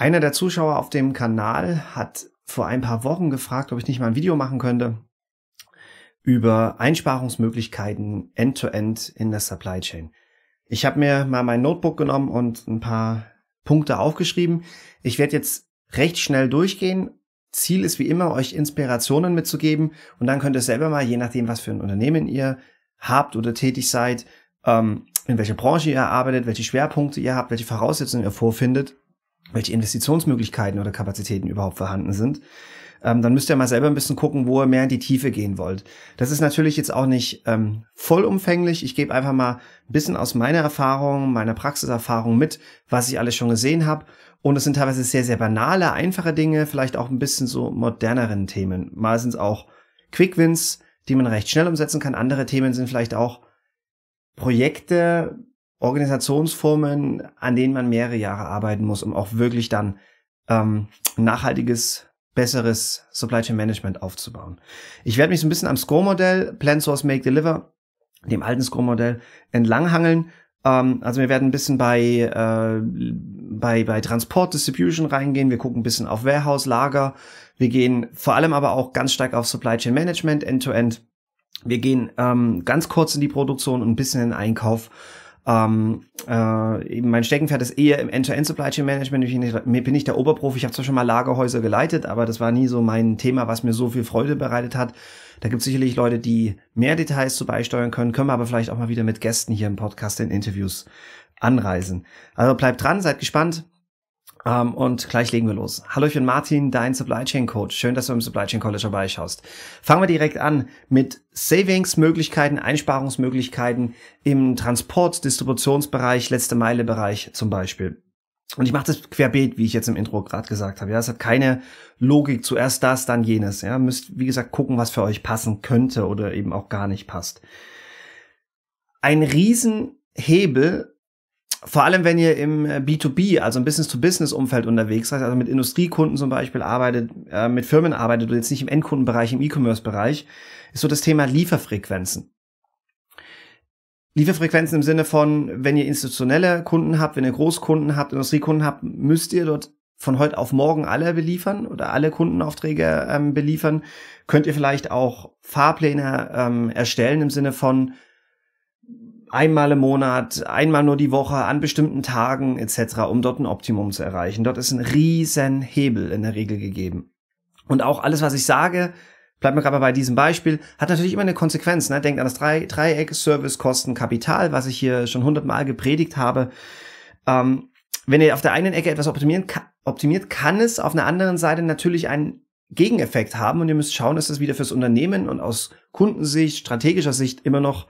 Einer der Zuschauer auf dem Kanal hat vor ein paar Wochen gefragt, ob ich nicht mal ein Video machen könnte über Einsparungsmöglichkeiten end-to-end -end in der Supply Chain. Ich habe mir mal mein Notebook genommen und ein paar Punkte aufgeschrieben. Ich werde jetzt recht schnell durchgehen. Ziel ist wie immer, euch Inspirationen mitzugeben und dann könnt ihr selber mal, je nachdem, was für ein Unternehmen ihr habt oder tätig seid, ähm, in welcher Branche ihr arbeitet, welche Schwerpunkte ihr habt, welche Voraussetzungen ihr vorfindet, welche Investitionsmöglichkeiten oder Kapazitäten überhaupt vorhanden sind. Ähm, dann müsst ihr mal selber ein bisschen gucken, wo ihr mehr in die Tiefe gehen wollt. Das ist natürlich jetzt auch nicht ähm, vollumfänglich. Ich gebe einfach mal ein bisschen aus meiner Erfahrung, meiner Praxiserfahrung mit, was ich alles schon gesehen habe. Und es sind teilweise sehr, sehr banale, einfache Dinge, vielleicht auch ein bisschen so moderneren Themen. Mal sind es auch Quick-Wins, die man recht schnell umsetzen kann. Andere Themen sind vielleicht auch Projekte, Organisationsformen, an denen man mehrere Jahre arbeiten muss, um auch wirklich dann ähm, nachhaltiges, besseres Supply Chain Management aufzubauen. Ich werde mich so ein bisschen am Score-Modell Plan Source Make Deliver, dem alten Score-Modell, entlanghangeln. Ähm, also wir werden ein bisschen bei, äh, bei, bei Transport Distribution reingehen, wir gucken ein bisschen auf Warehouse, Lager, wir gehen vor allem aber auch ganz stark auf Supply Chain Management, End-to-End. -End. Wir gehen ähm, ganz kurz in die Produktion und ein bisschen in den Einkauf ähm, äh, mein Steckenpferd ist eher im End-to-End-Supply-Chain-Management. Ich bin nicht der Oberprofi. Ich habe zwar schon mal Lagerhäuser geleitet, aber das war nie so mein Thema, was mir so viel Freude bereitet hat. Da gibt es sicherlich Leute, die mehr Details zu beisteuern können, können wir aber vielleicht auch mal wieder mit Gästen hier im Podcast in Interviews anreisen. Also bleibt dran, seid gespannt. Um, ähm, und gleich legen wir los. Hallo, ich bin Martin, dein Supply Chain Coach. Schön, dass du im Supply Chain College dabei schaust. Fangen wir direkt an mit Savings-Möglichkeiten, Einsparungsmöglichkeiten im Transport-, Distributionsbereich, Letzte-Meile-Bereich zum Beispiel. Und ich mache das querbeet, wie ich jetzt im Intro gerade gesagt habe. Ja, es hat keine Logik, zuerst das, dann jenes. Ja, müsst, wie gesagt, gucken, was für euch passen könnte oder eben auch gar nicht passt. Ein Riesenhebel vor allem, wenn ihr im B2B, äh, also im Business-to-Business-Umfeld unterwegs seid, also mit Industriekunden zum Beispiel arbeitet, äh, mit Firmen arbeitet und jetzt nicht im Endkundenbereich, im E-Commerce-Bereich, ist so das Thema Lieferfrequenzen. Lieferfrequenzen im Sinne von, wenn ihr institutionelle Kunden habt, wenn ihr Großkunden habt, Industriekunden habt, müsst ihr dort von heute auf morgen alle beliefern oder alle Kundenaufträge ähm, beliefern. Könnt ihr vielleicht auch Fahrpläne ähm, erstellen im Sinne von, einmal im Monat, einmal nur die Woche, an bestimmten Tagen etc., um dort ein Optimum zu erreichen. Dort ist ein riesen Hebel in der Regel gegeben. Und auch alles, was ich sage, bleibt mir gerade bei diesem Beispiel, hat natürlich immer eine Konsequenz. Ne? Denkt an das Dreieck Service, Kosten, Kapital, was ich hier schon hundertmal gepredigt habe. Ähm, wenn ihr auf der einen Ecke etwas optimieren, optimiert, kann es auf einer anderen Seite natürlich einen Gegeneffekt haben und ihr müsst schauen, ist das wieder fürs Unternehmen und aus Kundensicht, strategischer Sicht immer noch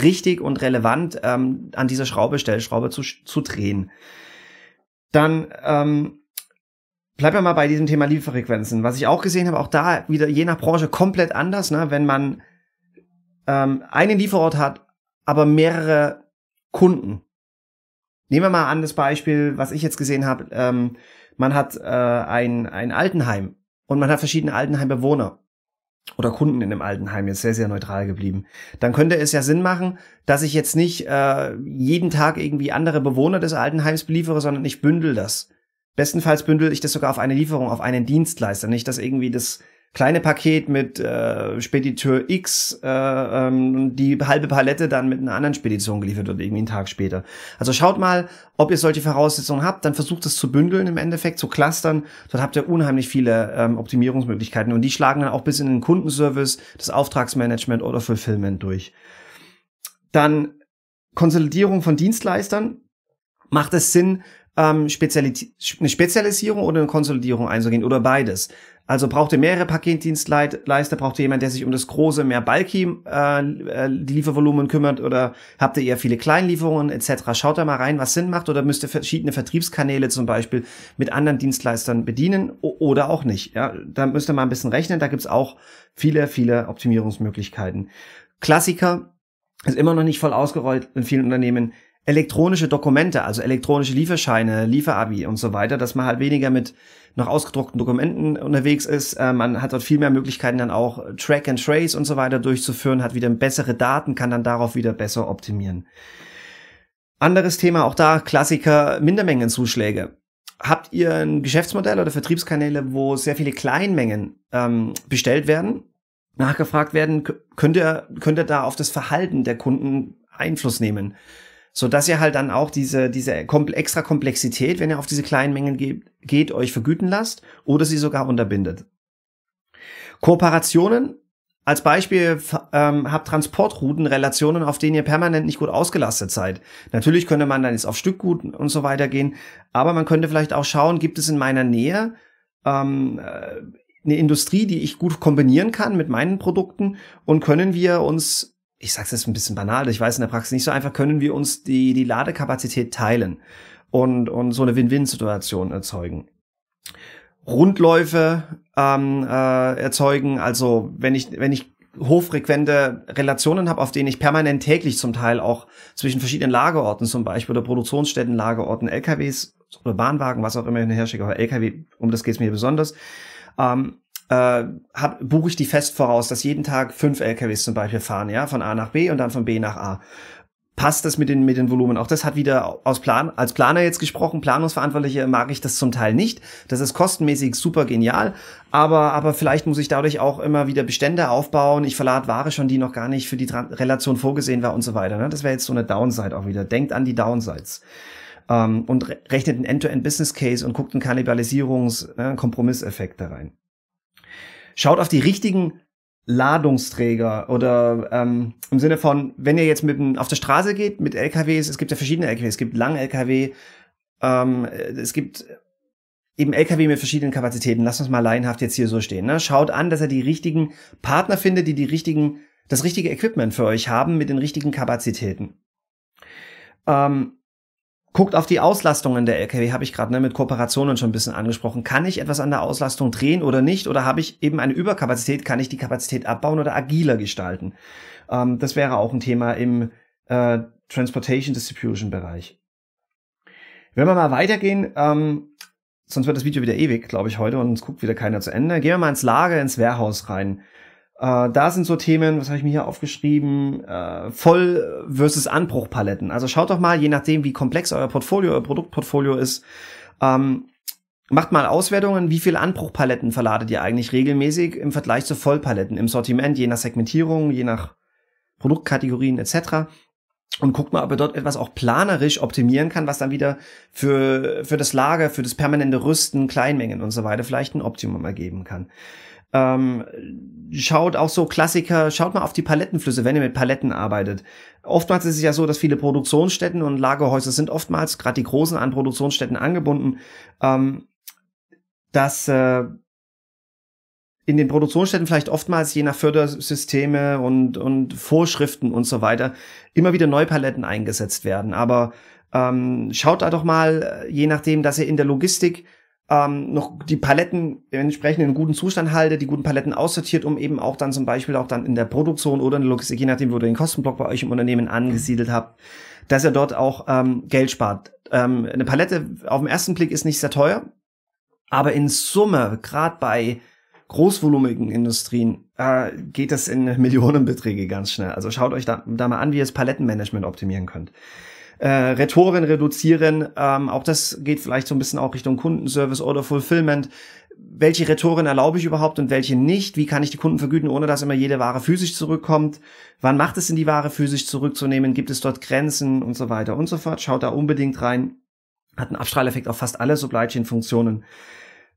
richtig und relevant ähm, an dieser Schraube, Stellschraube zu, zu drehen. Dann ähm, bleiben wir mal bei diesem Thema Lieferfrequenzen. Was ich auch gesehen habe, auch da wieder je nach Branche komplett anders. Ne? Wenn man ähm, einen Lieferort hat, aber mehrere Kunden. Nehmen wir mal an das Beispiel, was ich jetzt gesehen habe. Ähm, man hat äh, ein, ein Altenheim und man hat verschiedene Altenheimbewohner oder Kunden in dem Altenheim, jetzt sehr, sehr neutral geblieben, dann könnte es ja Sinn machen, dass ich jetzt nicht äh, jeden Tag irgendwie andere Bewohner des Altenheims beliefere, sondern ich bündel das. Bestenfalls bündel ich das sogar auf eine Lieferung, auf einen Dienstleister, nicht dass irgendwie das kleine Paket mit äh, Spediteur X äh, ähm, die halbe Palette dann mit einer anderen Spedition geliefert wird, irgendwie einen Tag später. Also schaut mal, ob ihr solche Voraussetzungen habt, dann versucht es zu bündeln im Endeffekt, zu clustern. Dort habt ihr unheimlich viele ähm, Optimierungsmöglichkeiten und die schlagen dann auch bis in den Kundenservice, das Auftragsmanagement oder Fulfillment durch. Dann Konsolidierung von Dienstleistern. Macht es Sinn, ähm, eine Spezialisierung oder eine Konsolidierung einzugehen oder beides. Also braucht ihr mehrere Paketdienstleister, braucht ihr jemanden, der sich um das große, mehr Bulky äh, äh Liefervolumen kümmert oder habt ihr eher viele Kleinlieferungen etc. Schaut da mal rein, was Sinn macht oder müsst ihr verschiedene Vertriebskanäle zum Beispiel mit anderen Dienstleistern bedienen oder auch nicht. Ja, da müsst ihr mal ein bisschen rechnen, da gibt's auch viele, viele Optimierungsmöglichkeiten. Klassiker ist immer noch nicht voll ausgerollt in vielen Unternehmen, elektronische Dokumente, also elektronische Lieferscheine, Lieferabi und so weiter, dass man halt weniger mit noch ausgedruckten Dokumenten unterwegs ist. Äh, man hat dort viel mehr Möglichkeiten dann auch Track and Trace und so weiter durchzuführen, hat wieder bessere Daten, kann dann darauf wieder besser optimieren. Anderes Thema, auch da Klassiker, Mindermengenzuschläge. Habt ihr ein Geschäftsmodell oder Vertriebskanäle, wo sehr viele Kleinmengen ähm, bestellt werden, nachgefragt werden? Könnt ihr, könnt ihr da auf das Verhalten der Kunden Einfluss nehmen? so dass ihr halt dann auch diese, diese extra Komplexität, wenn ihr auf diese kleinen Mengen ge geht, euch vergüten lasst oder sie sogar unterbindet. Kooperationen als Beispiel ähm, habt Relationen, auf denen ihr permanent nicht gut ausgelastet seid. Natürlich könnte man dann jetzt auf Stückgut und so weiter gehen, aber man könnte vielleicht auch schauen, gibt es in meiner Nähe ähm, äh, eine Industrie, die ich gut kombinieren kann mit meinen Produkten und können wir uns ich sage es jetzt ein bisschen banal, ich weiß in der Praxis nicht so einfach, können wir uns die, die Ladekapazität teilen und, und so eine Win-Win-Situation erzeugen. Rundläufe ähm, äh, erzeugen, also wenn ich, wenn ich hochfrequente Relationen habe, auf denen ich permanent täglich zum Teil auch zwischen verschiedenen Lagerorten zum Beispiel oder Produktionsstätten, Lagerorten, LKWs oder Bahnwagen, was auch immer ich herschicke, aber LKW, um das geht es mir besonders, ähm, äh, buche ich die fest voraus, dass jeden Tag fünf LKWs zum Beispiel fahren, ja, von A nach B und dann von B nach A passt das mit den, mit den Volumen. Auch das hat wieder aus Plan, als Planer jetzt gesprochen, Planungsverantwortliche mag ich das zum Teil nicht. Das ist kostenmäßig super genial. Aber, aber vielleicht muss ich dadurch auch immer wieder Bestände aufbauen. Ich verlade Ware schon, die noch gar nicht für die Tran Relation vorgesehen war und so weiter. Ne? Das wäre jetzt so eine Downside auch wieder. Denkt an die Downsides. Ähm, und re rechnet einen End-to-End-Business-Case und guckt einen Kannibalisierungs-Kompromisseffekt ne, äh, da rein schaut auf die richtigen Ladungsträger oder ähm, im Sinne von, wenn ihr jetzt mit auf der Straße geht mit LKWs, es gibt ja verschiedene LKWs, es gibt lange LKW, ähm, es gibt eben LKW mit verschiedenen Kapazitäten. Lass uns mal leihenhaft jetzt hier so stehen. Ne? Schaut an, dass ihr die richtigen Partner findet, die die richtigen, das richtige Equipment für euch haben mit den richtigen Kapazitäten. Ähm, Guckt auf die Auslastung in der LKW, habe ich gerade ne, mit Kooperationen schon ein bisschen angesprochen. Kann ich etwas an der Auslastung drehen oder nicht? Oder habe ich eben eine Überkapazität? Kann ich die Kapazität abbauen oder agiler gestalten? Ähm, das wäre auch ein Thema im äh, Transportation Distribution Bereich. Wenn wir mal weitergehen, ähm, sonst wird das Video wieder ewig, glaube ich, heute und uns guckt wieder keiner zu Ende. Gehen wir mal ins Lager, ins Warehouse rein. Äh, da sind so Themen, was habe ich mir hier aufgeschrieben, äh, Voll- versus Anbruchpaletten. Also schaut doch mal, je nachdem, wie komplex euer Portfolio, euer Produktportfolio ist, ähm, macht mal Auswertungen, wie viele Anbruchpaletten verladet ihr eigentlich regelmäßig im Vergleich zu Vollpaletten im Sortiment, je nach Segmentierung, je nach Produktkategorien etc. Und guckt mal, ob ihr dort etwas auch planerisch optimieren kann, was dann wieder für, für das Lager, für das permanente Rüsten, Kleinmengen und so weiter vielleicht ein Optimum ergeben kann. Ähm, schaut auch so Klassiker, schaut mal auf die Palettenflüsse, wenn ihr mit Paletten arbeitet. Oftmals ist es ja so, dass viele Produktionsstätten und Lagerhäuser sind oftmals, gerade die großen, an Produktionsstätten angebunden, ähm, dass äh, in den Produktionsstätten vielleicht oftmals je nach Fördersysteme und, und Vorschriften und so weiter immer wieder neue Paletten eingesetzt werden. Aber ähm, schaut da doch mal, äh, je nachdem, dass ihr in der Logistik ähm, noch die Paletten entsprechend in guten Zustand halte, die guten Paletten aussortiert, um eben auch dann zum Beispiel auch dann in der Produktion oder in der Logistik, je nachdem, wo ihr den Kostenblock bei euch im Unternehmen angesiedelt habt, dass ihr dort auch ähm, Geld spart. Ähm, eine Palette auf den ersten Blick ist nicht sehr teuer, aber in Summe, gerade bei großvolumigen Industrien, äh, geht das in Millionenbeträge ganz schnell. Also schaut euch da, da mal an, wie ihr das Palettenmanagement optimieren könnt äh, Rhetoren reduzieren. Ähm, auch das geht vielleicht so ein bisschen auch Richtung Kundenservice oder Fulfillment. Welche Rhetoren erlaube ich überhaupt und welche nicht? Wie kann ich die Kunden vergüten, ohne dass immer jede Ware physisch zurückkommt? Wann macht es Sinn, die Ware physisch zurückzunehmen? Gibt es dort Grenzen und so weiter und so fort? Schaut da unbedingt rein. Hat einen Abstrahleffekt auf fast alle Supply Chain Funktionen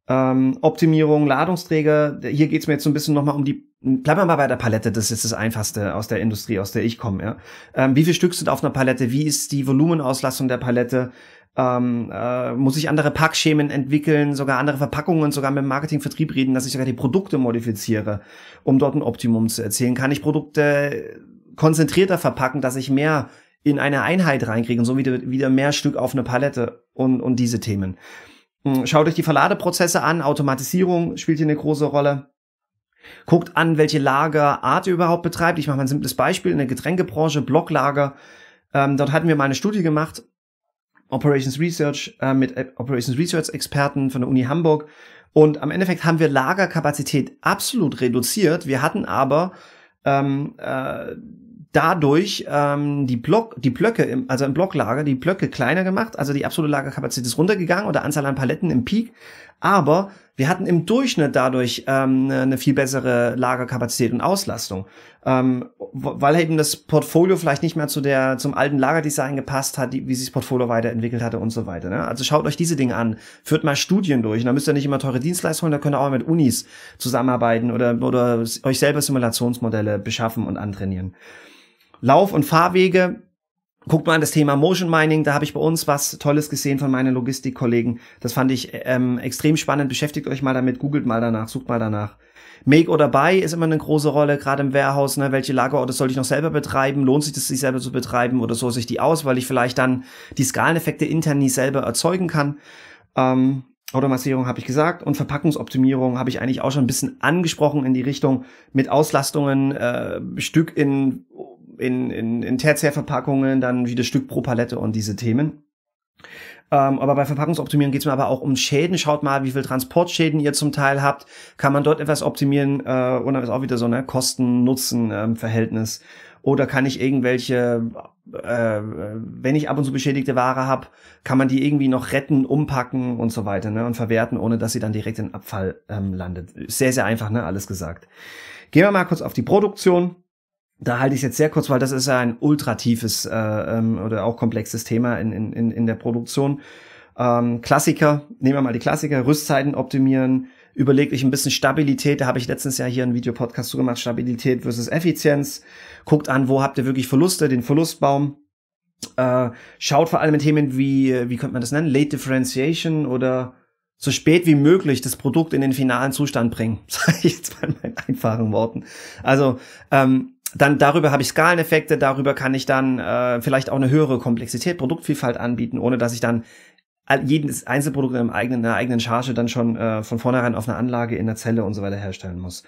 ähm, Optimierung, Ladungsträger. Hier geht's mir jetzt so ein bisschen nochmal um die, bleiben wir mal bei der Palette, das ist das Einfachste aus der Industrie, aus der ich komme. Ja? Ähm, wie viel Stück sind auf einer Palette? Wie ist die Volumenauslastung der Palette? Ähm, äh, muss ich andere Packschemen entwickeln, sogar andere Verpackungen, sogar mit dem Marketingvertrieb reden, dass ich sogar die Produkte modifiziere, um dort ein Optimum zu erzielen? Kann ich Produkte konzentrierter verpacken, dass ich mehr in eine Einheit reinkriege und so wieder, wieder mehr Stück auf eine Palette und, und diese Themen? Hm, schaut euch die Verladeprozesse an, Automatisierung spielt hier eine große Rolle. Guckt an, welche Lagerart ihr überhaupt betreibt. Ich mache mal ein simples Beispiel in der Getränkebranche, Blocklager. Ähm, dort hatten wir mal eine Studie gemacht, Operations Research äh, mit äh, Operations Research Experten von der Uni Hamburg. Und am Endeffekt haben wir Lagerkapazität absolut reduziert. Wir hatten aber ähm, äh, dadurch ähm, die Block, die Blöcke, im, also im Blocklager, die Blöcke kleiner gemacht, also die absolute Lagerkapazität ist runtergegangen oder Anzahl an Paletten im Peak, aber wir hatten im Durchschnitt dadurch ähm, eine viel bessere Lagerkapazität und Auslastung, ähm, weil eben das Portfolio vielleicht nicht mehr zu der zum alten Lagerdesign gepasst hat, die, wie sich das Portfolio weiterentwickelt hatte und so weiter. Ne? Also schaut euch diese Dinge an, führt mal Studien durch. Da müsst ihr nicht immer teure Dienstleistungen, da könnt ihr auch mit Unis zusammenarbeiten oder oder euch selber Simulationsmodelle beschaffen und antrainieren. Lauf- und Fahrwege. Guckt mal an das Thema Motion Mining, da habe ich bei uns was Tolles gesehen von meinen Logistikkollegen. Das fand ich ähm, extrem spannend. Beschäftigt euch mal damit, googelt mal danach, sucht mal danach. Make oder Buy ist immer eine große Rolle, gerade im Warehouse. Ne? Welche Lagerorte soll ich noch selber betreiben? Lohnt sich das, sich selber zu betreiben oder so sich die aus, weil ich vielleicht dann die Skaleneffekte intern nicht selber erzeugen kann? Ähm, Automatisierung habe ich gesagt und Verpackungsoptimierung habe ich eigentlich auch schon ein bisschen angesprochen in die Richtung mit Auslastungen, äh, Stück in in, in, in Tertiärverpackungen, dann wieder Stück pro Palette und diese Themen. Ähm, aber bei Verpackungsoptimierung geht es mir aber auch um Schäden. Schaut mal, wie viel Transportschäden ihr zum Teil habt. Kann man dort etwas optimieren? Äh, und dann ist auch wieder so ne, Kosten-Nutzen-Verhältnis. Ähm, Oder kann ich irgendwelche, äh, wenn ich ab und zu beschädigte Ware habe, kann man die irgendwie noch retten, umpacken und so weiter ne, und verwerten, ohne dass sie dann direkt in Abfall ähm, landet. Sehr, sehr einfach, ne, alles gesagt. Gehen wir mal kurz auf die Produktion da halte ich es jetzt sehr kurz, weil das ist ja ein ultra tiefes äh, ähm, oder auch komplexes Thema in, in, in der Produktion. Ähm, Klassiker, nehmen wir mal die Klassiker, Rüstzeiten optimieren, überlegt euch ein bisschen Stabilität. Da habe ich letztens ja hier einen Videopodcast zu gemacht, Stabilität versus Effizienz. Guckt an, wo habt ihr wirklich Verluste, den Verlustbaum. Äh, schaut vor allem in Themen wie, wie könnte man das nennen, Late Differentiation oder so spät wie möglich das Produkt in den finalen Zustand bringen. Sag ich jetzt mal in meinen einfachen Worten. Also ähm, dann darüber habe ich Skaleneffekte, darüber kann ich dann äh, vielleicht auch eine höhere Komplexität, Produktvielfalt anbieten, ohne dass ich dann jedes Einzelprodukt in, einem eigenen, in einer eigenen Charge dann schon äh, von vornherein auf einer Anlage in der Zelle und so weiter herstellen muss.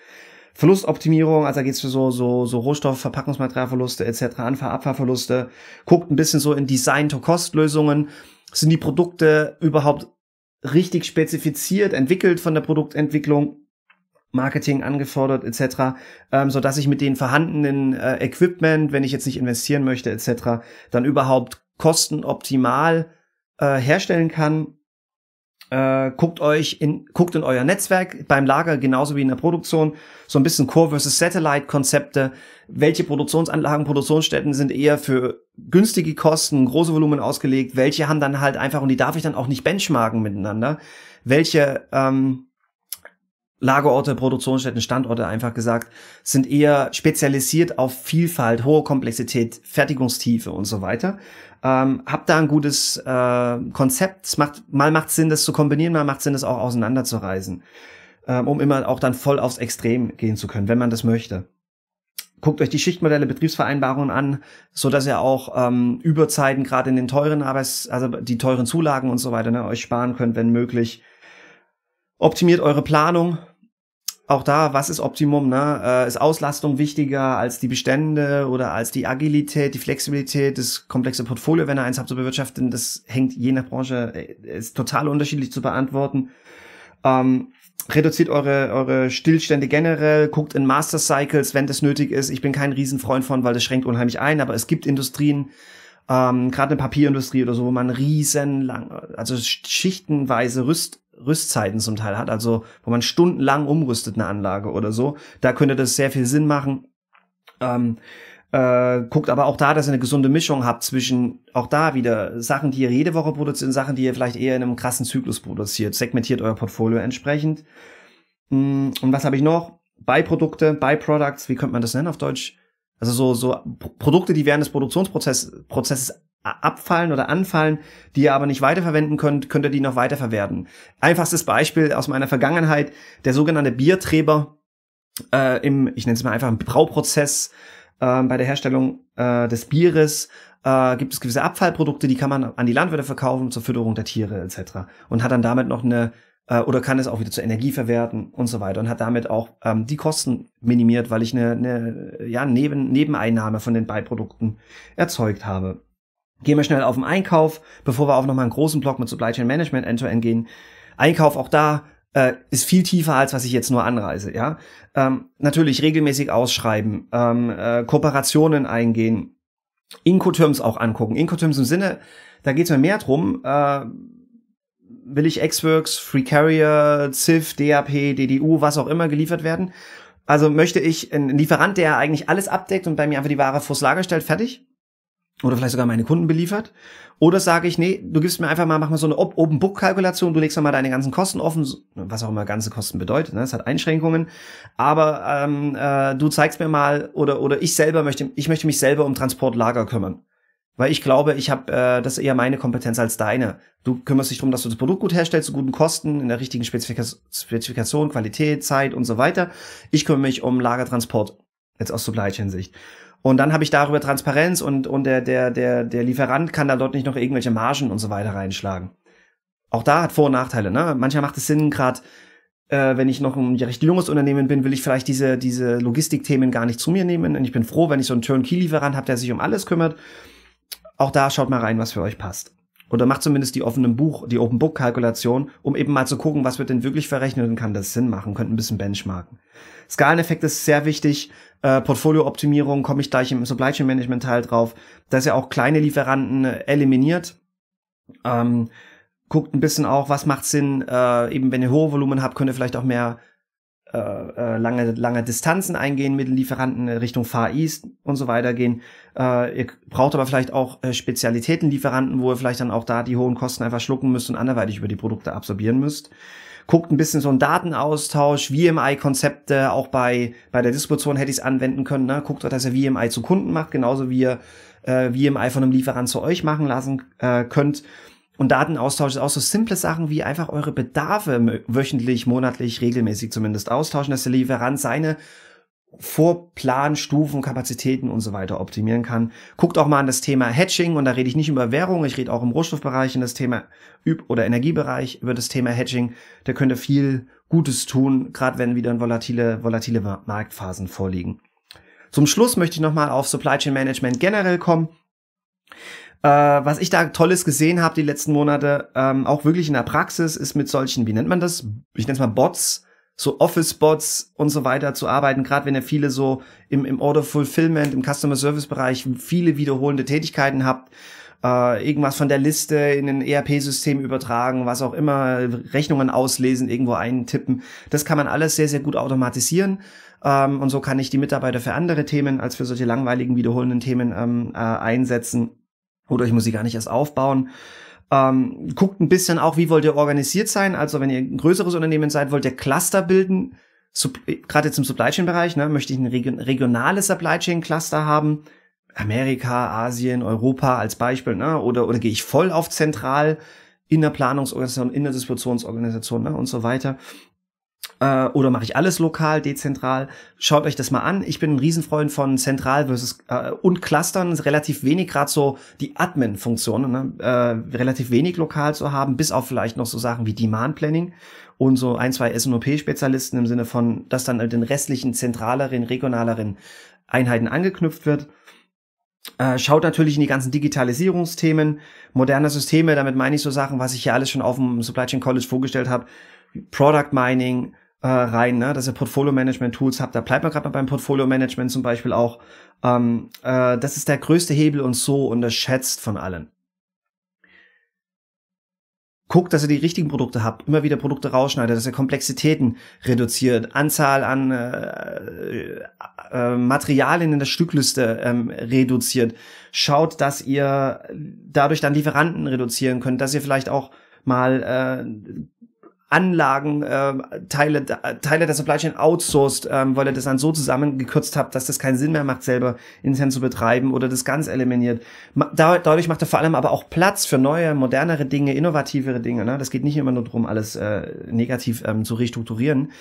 Verlustoptimierung, also da geht's für so, so, so Rohstoff, Verpackungsmaterialverluste etc., Anfahr, Abfahrverluste, guckt ein bisschen so in Design-to-Cost-Lösungen. Sind die Produkte überhaupt richtig spezifiziert, entwickelt von der Produktentwicklung? Marketing angefordert etc., ähm, so dass ich mit den vorhandenen äh, Equipment, wenn ich jetzt nicht investieren möchte etc., dann überhaupt kostenoptimal äh, herstellen kann. Äh, guckt euch in guckt in euer Netzwerk beim Lager genauso wie in der Produktion so ein bisschen Core versus Satellite Konzepte. Welche Produktionsanlagen, Produktionsstätten sind eher für günstige Kosten, große Volumen ausgelegt? Welche haben dann halt einfach und die darf ich dann auch nicht benchmarken miteinander? Welche ähm, Lagerorte, Produktionsstätten, Standorte einfach gesagt, sind eher spezialisiert auf Vielfalt, hohe Komplexität, Fertigungstiefe und so weiter. Ähm, hab da ein gutes äh, Konzept. Es macht, mal macht Sinn, das zu kombinieren, mal macht Sinn, das auch auseinanderzureisen, ähm, um immer auch dann voll aufs Extrem gehen zu können, wenn man das möchte. Guckt euch die Schichtmodelle, Betriebsvereinbarungen an, so dass ihr auch ähm, Überzeiten gerade in den teuren Arbeits, also die teuren Zulagen und so weiter, ne, euch sparen könnt, wenn möglich Optimiert eure Planung. Auch da, was ist Optimum? Ne? Äh, ist Auslastung wichtiger als die Bestände oder als die Agilität, die Flexibilität, das komplexe Portfolio, wenn ihr eins habt zu bewirtschaften? Das hängt je nach Branche, äh, ist total unterschiedlich zu beantworten. Ähm, reduziert eure, eure Stillstände generell, guckt in Master Cycles, wenn das nötig ist. Ich bin kein Riesenfreund von, weil das schränkt unheimlich ein, aber es gibt Industrien, ähm, gerade eine Papierindustrie oder so, wo man riesen also schichtenweise Rüst, Rüstzeiten zum Teil hat, also wo man stundenlang umrüstet eine Anlage oder so, da könnte das sehr viel Sinn machen. Ähm, äh, guckt aber auch da, dass ihr eine gesunde Mischung habt zwischen auch da wieder Sachen, die ihr jede Woche produziert und Sachen, die ihr vielleicht eher in einem krassen Zyklus produziert. Segmentiert euer Portfolio entsprechend. Mm, und was habe ich noch? Beiprodukte, Byproducts, wie könnte man das nennen auf Deutsch? Also so, so Produkte, die während des Produktionsprozesses abfallen oder anfallen, die ihr aber nicht weiterverwenden könnt, könnt ihr die noch weiterverwerten. Einfachstes Beispiel aus meiner Vergangenheit, der sogenannte Biertreber äh, im, ich nenne es mal einfach im Brauprozess äh, bei der Herstellung äh, des Bieres, äh, gibt es gewisse Abfallprodukte, die kann man an die Landwirte verkaufen zur Fütterung der Tiere etc. Und hat dann damit noch eine äh, oder kann es auch wieder zur Energie verwerten und so weiter und hat damit auch ähm, die Kosten minimiert, weil ich eine, eine ja, Neben Nebeneinnahme von den Beiprodukten erzeugt habe. Gehen wir schnell auf den Einkauf, bevor wir auch nochmal einen großen Block mit Supply Chain Management end-to-end -End gehen. Einkauf auch da äh, ist viel tiefer, als was ich jetzt nur anreise. Ja, ähm, Natürlich regelmäßig ausschreiben, ähm, äh, Kooperationen eingehen, Incoterms auch angucken. Incoterms im Sinne, da geht es mir mehr drum, äh, will ich Xworks, Free Carrier, CIF, DAP, DDU, was auch immer geliefert werden. Also möchte ich einen Lieferant, der eigentlich alles abdeckt und bei mir einfach die Ware vors Lager stellt, fertig? oder vielleicht sogar meine Kunden beliefert. Oder sage ich, nee, du gibst mir einfach mal, mach mal so eine Open-Book-Kalkulation, du legst mal deine ganzen Kosten offen, was auch immer ganze Kosten bedeutet, ne? es hat Einschränkungen, aber ähm, äh, du zeigst mir mal, oder, oder ich selber möchte, ich möchte mich selber um Transportlager kümmern. Weil ich glaube, ich habe äh, das ist eher meine Kompetenz als deine. Du kümmerst dich darum, dass du das Produkt gut herstellst, zu guten Kosten, in der richtigen Spezifika Spezifikation, Qualität, Zeit und so weiter. Ich kümmere mich um Lagertransport, jetzt aus Supply Chain-Sicht. Und dann habe ich darüber Transparenz und, und der, der, der, der Lieferant kann da dort nicht noch irgendwelche Margen und so weiter reinschlagen. Auch da hat Vor- und Nachteile. Ne? Manchmal macht es Sinn, gerade äh, wenn ich noch ein recht junges Unternehmen bin, will ich vielleicht diese, diese Logistikthemen gar nicht zu mir nehmen. Und ich bin froh, wenn ich so einen Turnkey-Lieferant habe, der sich um alles kümmert. Auch da schaut mal rein, was für euch passt. Oder macht zumindest die offenen Buch, die Open Book Kalkulation, um eben mal zu gucken, was wird denn wirklich verrechnet und kann das Sinn machen, könnte ein bisschen benchmarken. Skaleneffekt ist sehr wichtig. Äh, Portfoliooptimierung, komme ich gleich im Supply Chain Management Teil drauf, dass er auch kleine Lieferanten äh, eliminiert. Ähm, guckt ein bisschen auch, was macht Sinn, äh, eben wenn ihr hohe Volumen habt, könnt ihr vielleicht auch mehr äh, äh, lange, lange Distanzen eingehen mit Lieferanten äh, Richtung Far East und so weiter gehen. Äh, ihr braucht aber vielleicht auch äh, Spezialitätenlieferanten, wo ihr vielleicht dann auch da die hohen Kosten einfach schlucken müsst und anderweitig über die Produkte absorbieren müsst. Guckt ein bisschen so einen Datenaustausch, VMI-Konzepte, auch bei, bei der Disposition hätte ich es anwenden können. Ne? Guckt dass ihr VMI zu Kunden macht, genauso wie ihr äh, VMI von einem Lieferant zu euch machen lassen äh, könnt und Datenaustausch ist auch so simple Sachen wie einfach eure Bedarfe wöchentlich, monatlich, regelmäßig zumindest austauschen, dass der Lieferant seine Vorplanstufen, Kapazitäten und so weiter optimieren kann. Guckt auch mal an das Thema Hedging und da rede ich nicht über Währung, ich rede auch im Rohstoffbereich in das Thema Üb- oder Energiebereich über das Thema Hedging. Da könnt ihr viel Gutes tun, gerade wenn wieder volatile, volatile Marktphasen vorliegen. Zum Schluss möchte ich nochmal auf Supply Chain Management generell kommen. Äh, was ich da Tolles gesehen habe die letzten Monate, ähm, auch wirklich in der Praxis, ist mit solchen, wie nennt man das? Ich nenne es mal Bots, so Office-Bots und so weiter zu arbeiten, gerade wenn ihr viele so im, im Order-Fulfillment, im Customer-Service-Bereich viele wiederholende Tätigkeiten habt, äh, irgendwas von der Liste in ein ERP-System übertragen, was auch immer, Rechnungen auslesen, irgendwo eintippen. Das kann man alles sehr, sehr gut automatisieren. Ähm, und so kann ich die Mitarbeiter für andere Themen als für solche langweiligen, wiederholenden Themen ähm, äh, einsetzen. Oder ich muss sie gar nicht erst aufbauen. Ähm, guckt ein bisschen auch, wie wollt ihr organisiert sein. Also wenn ihr ein größeres Unternehmen seid, wollt ihr Cluster bilden. Äh, gerade jetzt im Supply Chain Bereich, ne, möchte ich ein region regionales Supply Chain Cluster haben. Amerika, Asien, Europa als Beispiel, ne? Oder, oder gehe ich voll auf zentral in der Planungsorganisation, in der Distributionsorganisation ne? und so weiter äh, oder mache ich alles lokal, dezentral? Schaut euch das mal an. Ich bin ein Riesenfreund von zentral versus äh, und Clustern, relativ wenig, gerade so die Admin-Funktionen, ne? äh, relativ wenig lokal zu haben, bis auf vielleicht noch so Sachen wie Demand Planning und so ein, zwei SNOP-Spezialisten im Sinne von, dass dann halt den restlichen zentraleren, regionaleren Einheiten angeknüpft wird. Äh, schaut natürlich in die ganzen Digitalisierungsthemen, moderne Systeme, damit meine ich so Sachen, was ich hier alles schon auf dem Supply Chain College vorgestellt habe, Product Mining, äh, rein, ne? dass ihr Portfolio-Management-Tools habt. Da bleibt man gerade mal beim Portfolio-Management zum Beispiel auch. Ähm, äh, das ist der größte Hebel und so unterschätzt von allen. Guckt, dass ihr die richtigen Produkte habt, immer wieder Produkte rausschneidet, dass ihr Komplexitäten reduziert, Anzahl an äh, äh, äh Materialien in der Stückliste ähm, reduziert. Schaut, dass ihr dadurch dann Lieferanten reduzieren könnt, dass ihr vielleicht auch mal äh, Anlagen, äh, Teile, Teile der Supply Chain outsourced, ähm, weil er das dann so zusammengekürzt hat, dass das keinen Sinn mehr macht, selber intern zu betreiben oder das ganz eliminiert. Da, dadurch macht er vor allem aber auch Platz für neue, modernere Dinge, innovativere Dinge. Ne? Das geht nicht immer nur darum, alles äh, negativ ähm, zu restrukturieren.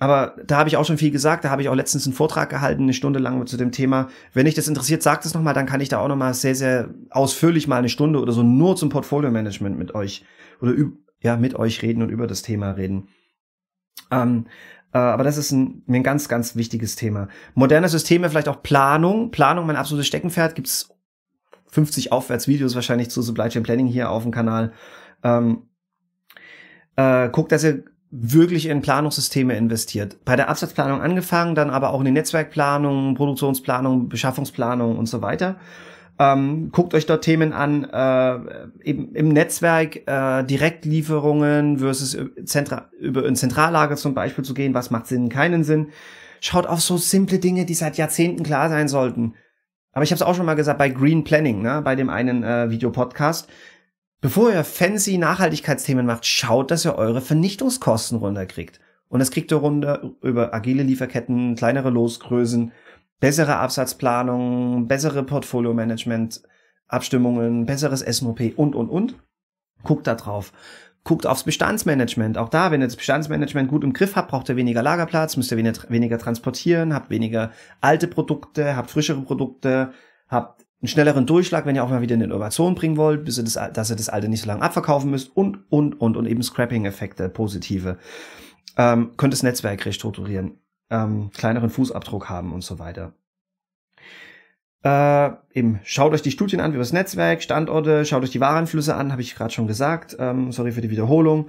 Aber da habe ich auch schon viel gesagt. Da habe ich auch letztens einen Vortrag gehalten, eine Stunde lang zu dem Thema. Wenn dich das interessiert, sag das nochmal, dann kann ich da auch nochmal sehr, sehr ausführlich mal eine Stunde oder so nur zum Portfolio-Management mit euch oder ja, mit euch reden und über das Thema reden. Ähm, äh, aber das ist ein, ein ganz, ganz wichtiges Thema. Moderne Systeme, vielleicht auch Planung. Planung, mein absolutes Steckenpferd, gibt's 50 Aufwärtsvideos wahrscheinlich zu Supply Chain Planning hier auf dem Kanal. Ähm, äh, guckt, dass ihr wirklich in Planungssysteme investiert. Bei der Absatzplanung angefangen, dann aber auch in die Netzwerkplanung, Produktionsplanung, Beschaffungsplanung und so weiter. Ähm, guckt euch dort Themen an, äh, eben im Netzwerk äh, Direktlieferungen versus äh, Zentra über ein Zentrallager zum Beispiel zu gehen, was macht Sinn, keinen Sinn. Schaut auf so simple Dinge, die seit Jahrzehnten klar sein sollten. Aber ich habe es auch schon mal gesagt bei Green Planning, ne, bei dem einen äh, Videopodcast. Bevor ihr fancy Nachhaltigkeitsthemen macht, schaut, dass ihr eure Vernichtungskosten runterkriegt. Und das kriegt ihr runter über agile Lieferketten, kleinere Losgrößen, bessere Absatzplanung, bessere Portfolio-Management, Abstimmungen, besseres SNOP und, und, und. Guckt da drauf. Guckt aufs Bestandsmanagement. Auch da, wenn ihr das Bestandsmanagement gut im Griff habt, braucht ihr weniger Lagerplatz, müsst ihr weniger, weniger transportieren, habt weniger alte Produkte, habt frischere Produkte, habt einen schnelleren Durchschlag, wenn ihr auch mal wieder eine Innovation bringen wollt, bis ihr das, dass ihr das alte nicht so lange abverkaufen müsst und, und, und, und eben Scrapping-Effekte, positive. Ähm, könnt das Netzwerk restrukturieren ähm, kleineren Fußabdruck haben und so weiter. Äh, eben, schaut euch die Studien an wie das Netzwerk, Standorte, schaut euch die Warenflüsse an, habe ich gerade schon gesagt. Ähm, sorry für die Wiederholung.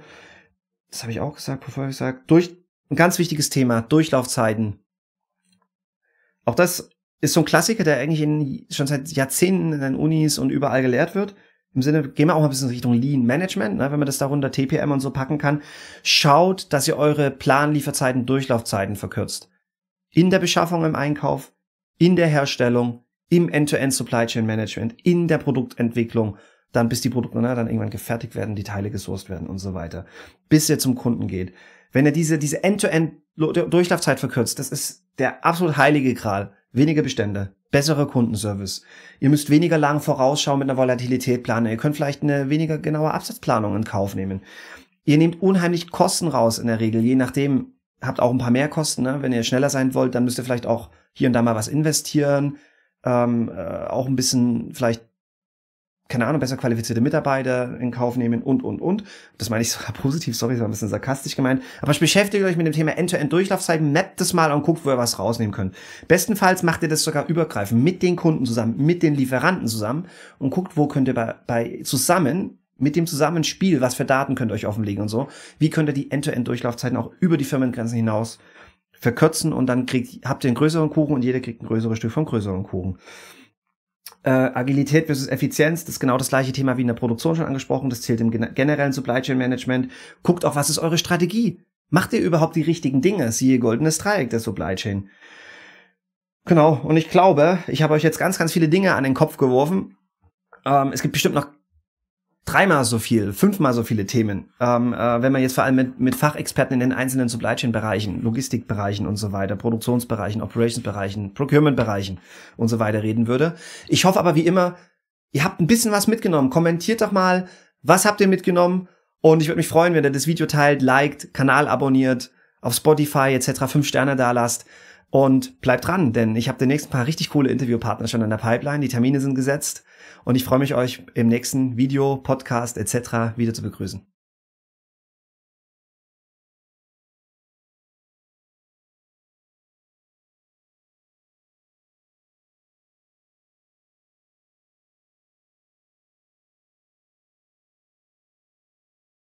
Das habe ich auch gesagt, bevor ich gesagt. Durch, ein ganz wichtiges Thema, Durchlaufzeiten. Auch das ist so ein Klassiker, der eigentlich in, schon seit Jahrzehnten in den Unis und überall gelehrt wird im Sinne, gehen wir auch mal ein bisschen Richtung Lean Management, ne, wenn man das darunter TPM und so packen kann, schaut, dass ihr eure Planlieferzeiten, Durchlaufzeiten verkürzt. In der Beschaffung, im Einkauf, in der Herstellung, im End-to-End -End Supply Chain Management, in der Produktentwicklung, dann bis die Produkte ne, dann irgendwann gefertigt werden, die Teile gesourced werden und so weiter, bis ihr zum Kunden geht. Wenn ihr diese, diese End-to-End -End Durchlaufzeit verkürzt, das ist der absolut heilige Gral Weniger Bestände, bessere Kundenservice. Ihr müsst weniger lang vorausschauen mit einer Volatilität planen. Ihr könnt vielleicht eine weniger genaue Absatzplanung in Kauf nehmen. Ihr nehmt unheimlich Kosten raus in der Regel, je nachdem. Habt auch ein paar mehr Kosten. Ne? Wenn ihr schneller sein wollt, dann müsst ihr vielleicht auch hier und da mal was investieren. Ähm, äh, auch ein bisschen vielleicht keine Ahnung, besser qualifizierte Mitarbeiter in Kauf nehmen und, und, und. Das meine ich sogar positiv, sorry, das war ein bisschen sarkastisch gemeint. Aber beschäftigt euch mit dem Thema End-to-End-Durchlaufzeiten, mappt das mal und guckt, wo ihr was rausnehmen könnt. Bestenfalls macht ihr das sogar übergreifend mit den Kunden zusammen, mit den Lieferanten zusammen und guckt, wo könnt ihr bei, bei zusammen mit dem Zusammenspiel, was für Daten könnt ihr euch offenlegen und so, wie könnt ihr die End-to-End-Durchlaufzeiten auch über die Firmengrenzen hinaus verkürzen und dann kriegt, habt ihr einen größeren Kuchen und jeder kriegt ein größeres Stück vom größeren Kuchen. Äh, Agilität versus Effizienz, das ist genau das gleiche Thema wie in der Produktion schon angesprochen, das zählt im generellen Supply Chain Management. Guckt auch, was ist eure Strategie? Macht ihr überhaupt die richtigen Dinge? Siehe goldenes Dreieck der Supply Chain. Genau, und ich glaube, ich habe euch jetzt ganz, ganz viele Dinge an den Kopf geworfen. Ähm, es gibt bestimmt noch dreimal so viel, fünfmal so viele Themen, ähm, äh, wenn man jetzt vor allem mit, mit Fachexperten in den einzelnen Supply Chain Bereichen, Logistikbereichen und so weiter, Produktionsbereichen, Operationsbereichen, Procurementbereichen und so weiter reden würde. Ich hoffe aber wie immer, ihr habt ein bisschen was mitgenommen. Kommentiert doch mal, was habt ihr mitgenommen? Und ich würde mich freuen, wenn ihr das Video teilt, liked, Kanal abonniert, auf Spotify etc. fünf Sterne da lasst. Und bleibt dran, denn ich habe den nächsten paar richtig coole Interviewpartner schon in der Pipeline. Die Termine sind gesetzt und ich freue mich, euch im nächsten Video, Podcast etc. wieder zu begrüßen.